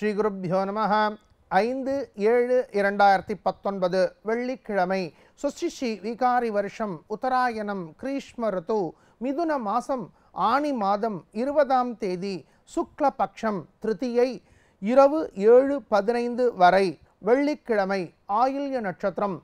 ஸ்ரீகுருப்போ நம ஐந்து ஏழு இரண்டாயிரத்தி பத்தொன்பது வெள்ளிக்கிழமை சுசிஷி விகாரி வருஷம் உத்தராயணம் கிரீஷ்ம ரித்து மிதுன மாதம் ஆணி மாதம் இருபதாம் தேதி சுக்லபக்ஷம் திருத்தியை இரவு ஏழு பதினைந்து வரை வெள்ளிக்கிழமை ஆயுள்ய நட்சத்திரம்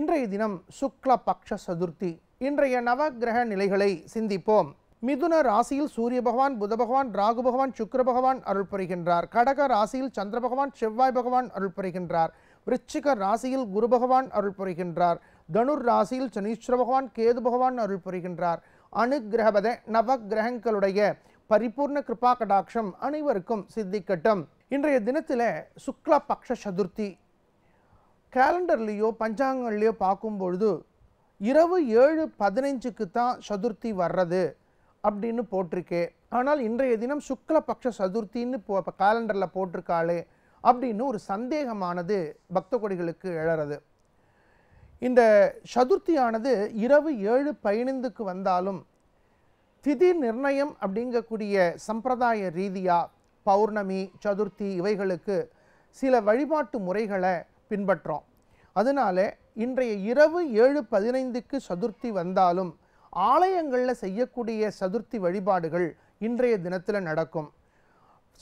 இன்றைய தினம் சுக்லபக்ஷ சதுர்த்தி இன்றைய நவகிரக நிலைகளை சிந்திப்போம் மிதுன ராசியில் சூரிய பகவான் புத பகவான் ராகு பகவான் சுக்கர பகவான் அருள் புரிகின்றார் கடக ராசியில் சந்திர பகவான் செவ்வாய் பகவான் அருள் புரிகின்றார் விருச்சிக ராசியில் குரு பகவான் அருள் புரிகின்றார் தனுர் ராசியில் சனீஸ்வர பகவான் கேது பகவான் அருள் புரிகின்றார் அணுகிரகபத நவ கிரகங்களுடைய பரிபூர்ண கிருபா கடாட்சம் அனைவருக்கும் சித்திக்கட்டும் இன்றைய தினத்தில் சுக்ல பக்ஷ சதுர்த்தி கேலண்டர்லேயோ பஞ்சாங்கங்கள்லேயோ பார்க்கும்பொழுது இரவு ஏழு பதினைஞ்சுக்கு தான் சதுர்த்தி வர்றது அப்படின்னு போட்டிருக்கே ஆனால் இன்றைய தினம் சுக்லபக்ஷ சதுர்த்தின்னு போ காலண்டரில் போட்டிருக்காளே அப்படின்னு ஒரு சந்தேகமானது பக்த கொடிகளுக்கு எழறது இந்த சதுர்த்தியானது இரவு ஏழு பதினைந்துக்கு வந்தாலும் திதி நிர்ணயம் அப்படிங்கக்கூடிய சம்பிரதாய ரீதியாக பௌர்ணமி சதுர்த்தி இவைகளுக்கு சில வழிபாட்டு முறைகளை பின்பற்றோம் அதனால இன்றைய இரவு ஏழு பதினைந்துக்கு சதுர்த்தி வந்தாலும் ஆலயங்களில் செய்யக்கூடிய சதுர்த்தி வழிபாடுகள் இன்றைய தினத்தில் நடக்கும்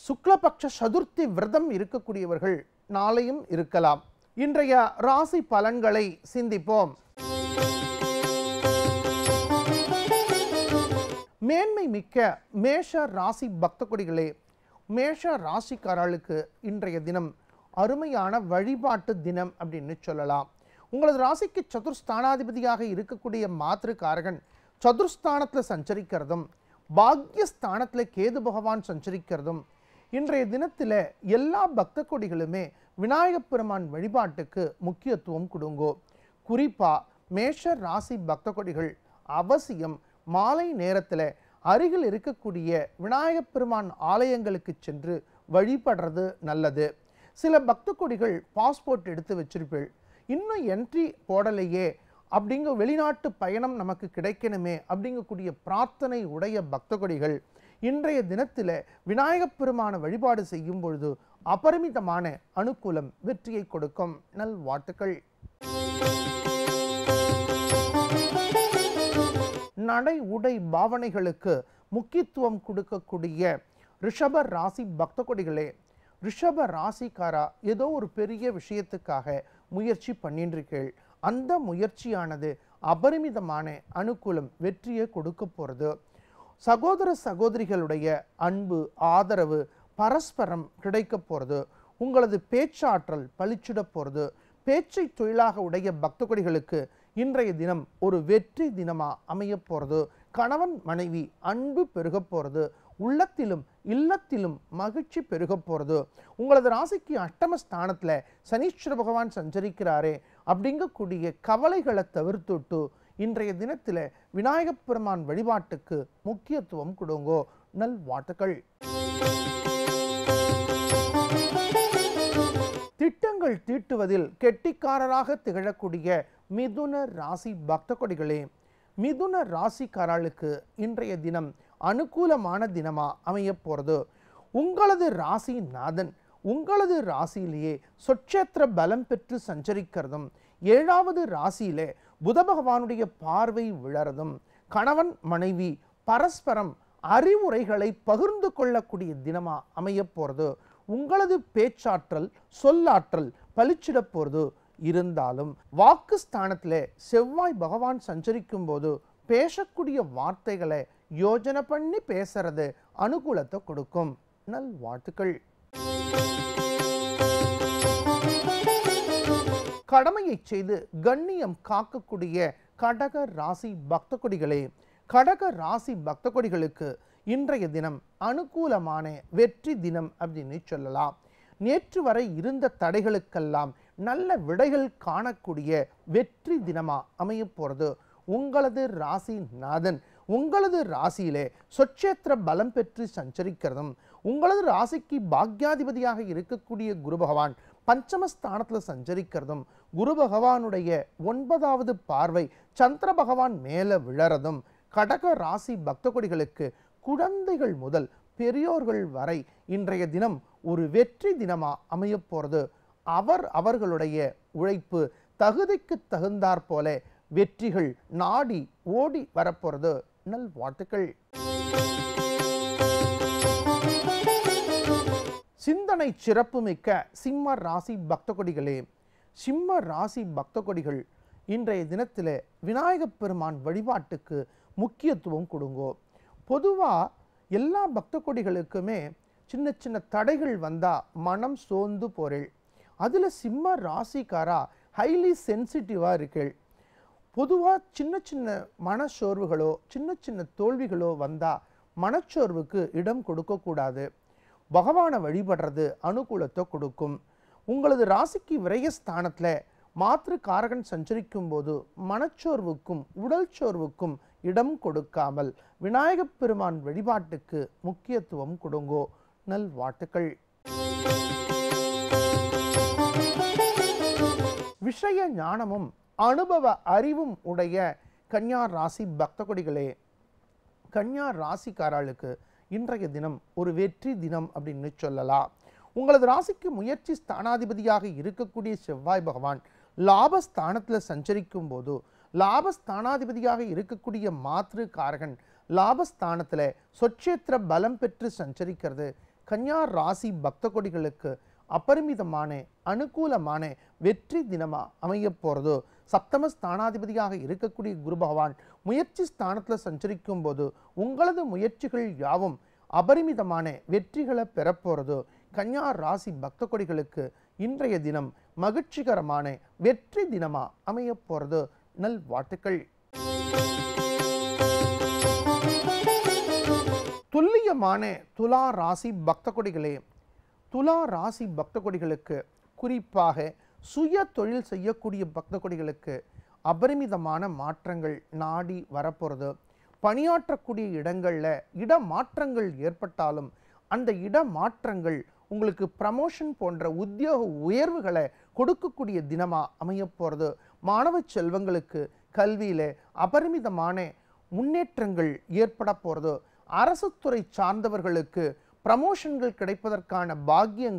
சுக்லபக்ஷ சதுர்த்தி விரதம் இருக்கக்கூடியவர்கள் நாளையும் இருக்கலாம் இன்றைய ராசி பலன்களை சிந்திப்போம் மேன்மை மிக்க மேஷ ராசி பக்தகுடிகளே கொடிகளே மேஷ ராசிக்காரர்களுக்கு இன்றைய தினம் அருமையான வழிபாட்டு தினம் அப்படின்னு சொல்லலாம் உங்களது ராசிக்கு சதுர்ஸ்தானாதிபதியாக இருக்கக்கூடிய மாத்திருக்காரகன் சதுர்ஸ்தானத்தில் சஞ்சரிக்கிறதும் பாக்யஸ்தானத்தில் கேது பகவான் சஞ்சரிக்கிறதும் இன்றைய தினத்தில் எல்லா பக்த கொடிகளுமே விநாயகப் பெருமான் வழிபாட்டுக்கு முக்கியத்துவம் கொடுங்கோ குறிப்பாக மேஷ ராசி பக்த கொடிகள் அவசியம் மாலை நேரத்தில் அருகில் இருக்கக்கூடிய விநாயகப் பெருமான் ஆலயங்களுக்கு சென்று வழிபடுறது நல்லது சில பக்த கொடிகள் பாஸ்போர்ட் எடுத்து வச்சிருப்பீள் இன்னும் என்ட்ரி போடலையே அப்படிங்கிற வெளிநாட்டு பயணம் நமக்கு கிடைக்கணுமே அப்படிங்கக்கூடிய பிரார்த்தனை உடைய பக்த கொடிகள் இன்றைய தினத்தில் விநாயகப் பெருமான வழிபாடு செய்யும் பொழுது அபரிமிதமான அனுகூலம் வெற்றியை கொடுக்கும் நல் நல்வாழ்த்துக்கள் நடை உடை பாவனைகளுக்கு முக்கியத்துவம் கொடுக்கக்கூடிய ரிஷப ராசி பக்த கொடிகளே ரிஷப ராசிக்காரா ஏதோ ஒரு பெரிய விஷயத்துக்காக முயற்சி பண்ணிட்டு அந்த முயற்சியானது அபரிமிதமான அனுகூலம் வெற்றியை கொடுக்க போகிறது சகோதர சகோதரிகளுடைய அன்பு ஆதரவு பரஸ்பரம் கிடைக்க போகிறது உங்களது பேச்சாற்றல் பளிச்சிட போகிறது பேச்சை தொழிலாக உடைய பக்த இன்றைய தினம் ஒரு வெற்றி தினமாக அமைய போகிறது கணவன் மனைவி அன்பு பெருக போகிறது உள்ளத்திலும் இல்லத்திலும் மகிழ்ச்சி பெருக போகிறது உங்களது ராசிக்கு அட்டம ஸ்தானத்தில் சனீஸ்வர பகவான் சஞ்சரிக்கிறாரே அப்படிங்கக்கூடிய கவலைகளை தவிர்த்துட்டு இன்றைய தினத்தில் விநாயகப் பெருமான் வழிபாட்டுக்கு முக்கியத்துவம் கொடுங்கோ நல் வாழ்த்துக்கள் திட்டங்கள் தீட்டுவதில் கெட்டிக்காரராக திகழக்கூடிய மிதுன ராசி பக்த கொடிகளே மிதுன ராசிக்காரர்களுக்கு இன்றைய தினம் அனுகூலமான தினமாக அமைய போகிறது உங்களது ராசி நாதன் உங்களது ராசியிலேயே சொச்சேத்திர பலம் பெற்று சஞ்சரிக்கிறதும் ஏழாவது ராசியிலே புத பகவானுடைய பார்வை விழறதும் கணவன் மனைவி பரஸ்பரம் அறிவுரைகளை பகிர்ந்து கொள்ளக்கூடிய தினமாக அமைய போகிறது உங்களது பேச்சாற்றல் சொல்லாற்றல் பளிச்சிடப் போகிறது இருந்தாலும் வாக்கு ஸ்தானத்தில் செவ்வாய் பகவான் சஞ்சரிக்கும் போது பேசக்கூடிய வார்த்தைகளை யோஜனை பண்ணி பேசுறது அனுகூலத்தை கொடுக்கும் நல் வாழ்த்துக்கள் கடமையை செய்து கண்ணியம் காக்கக்கூடிய கடக ராசி பக்த கொடிகளே கடக ராசி பக்த கொடிகளுக்கு இன்றைய தினம் அனுகூலமான வெற்றி தினம் அப்படின்னு சொல்லலாம் நேற்று வரை இருந்த தடைகளுக்கெல்லாம் நல்ல விடைகள் காணக்கூடிய வெற்றி தினமாக அமைய போகிறது உங்களது ராசி நாதன் உங்களது ராசியிலே சொச்சேத்திர பலம் பெற்று சஞ்சரிக்கிறதும் உங்களது ராசிக்கு பாக்யாதிபதியாக இருக்கக்கூடிய குரு பகவான் பஞ்சமஸ்தானத்தில் சஞ்சரிக்கிறதும் குரு பகவானுடைய ஒன்பதாவது பார்வை சந்திர பகவான் மேலே விழறதும் கடக ராசி பக்த கொடிகளுக்கு குழந்தைகள் முதல் பெரியோர்கள் வரை இன்றைய தினம் ஒரு வெற்றி தினமாக அமையப்போகிறது அவர் அவர்களுடைய உழைப்பு தகுதிக்கு தகுந்தாற் போலே வெற்றிகள் நாடி ஓடி வரப்போகிறது நல் வாழ்த்துக்கள் சிந்தனை சிறப்புமிக்க சிம்ம ராசி பக்த சிம்ம ராசி பக்த இன்றைய தினத்தில் விநாயகப் பெருமான் வழிபாட்டுக்கு முக்கியத்துவம் கொடுங்கோ பொதுவாக எல்லா பக்த கொடிகளுக்குமே சின்ன சின்ன தடைகள் வந்தால் மனம் சோர்ந்து போறேள் அதில் சிம்ம ராசிக்காரா ஹைலி சென்சிட்டிவாக இருக்கேள் பொதுவாக சின்ன சின்ன மனச்சோர்வுகளோ சின்ன சின்ன தோல்விகளோ வந்தால் மனச்சோர்வுக்கு இடம் கொடுக்கக்கூடாது பகவானை வழிபடுறது அனுகூலத்தை கொடுக்கும் உங்களது ராசிக்கு விரயஸ்தானத்தில் மாற்று காரகன் சஞ்சரிக்கும் போது மனச்சோர்வுக்கும் உடல் சோர்வுக்கும் இடம் கொடுக்காமல் விநாயகப் பெருமான் வழிபாட்டுக்கு முக்கியத்துவம் கொடுங்கோ நல்வாழ்த்துக்கள் விஷய ஞானமும் அனுபவ அறிவும் உடைய கன்யா ராசி பக்தகொடிகளே கன்யா ராசிக்காரர்களுக்கு இன்றைய தினம் ஒரு வெற்றி தினம் அப்படின்னு சொல்லலாம் உங்களது ராசிக்கு முயற்சி ஸ்தானாதிபதியாக இருக்கக்கூடிய செவ்வாய் பகவான் லாபஸ்தானத்தில் சஞ்சரிக்கும் போது லாபஸ்தானாதிபதியாக இருக்கக்கூடிய மாத்ரு காரகன் லாபஸ்தானத்தில் சொச்சேத்திர பலம் பெற்று சஞ்சரிக்கிறது கன்யா ராசி பக்த கொடிகளுக்கு அபரிமிதமான அனுகூலமான வெற்றி தினமாக அமைய போகிறதோ சப்தம ஸ்தானாதிபதியாக இருக்கக்கூடிய குரு பகவான் முயற்சி ஸ்தானத்தில் சஞ்சரிக்கும் போது உங்களது முயற்சிகள் யாவும் அபரிமிதமான வெற்றிகளை பெறப்போகிறதோ கன்யா ராசி பக்த கொடிகளுக்கு இன்றைய தினம் மகிழ்ச்சிகரமான வெற்றி தினமாக அமைய போகிறது நல் வாழ்த்துக்கள் துல்லியமான துலா ராசி பக்த கொடிகளே துலா ராசி பக்த கொடிகளுக்கு குறிப்பாக சுய தொழில் செய்யக்கூடிய பக்த கொடிகளுக்கு அபரிமிதமான மாற்றங்கள் நாடி வரப்போகிறது பணியாற்றக்கூடிய இடங்களில் இட மாற்றங்கள் ஏற்பட்டாலும் அந்த இட மாற்றங்கள் உங்களுக்கு ப்ரமோஷன் போன்ற உத்தியோக உயர்வுகளை கொடுக்கக்கூடிய தினமாக அமைய போகிறது மாணவ செல்வங்களுக்கு கல்வியில் அபரிமிதமான முன்னேற்றங்கள் ஏற்பட போகிறது அரசு துறை சார்ந்தவர்களுக்கு ப்ரமோஷன்கள் கிடைப்பதற்கான பாக்கியங்கள்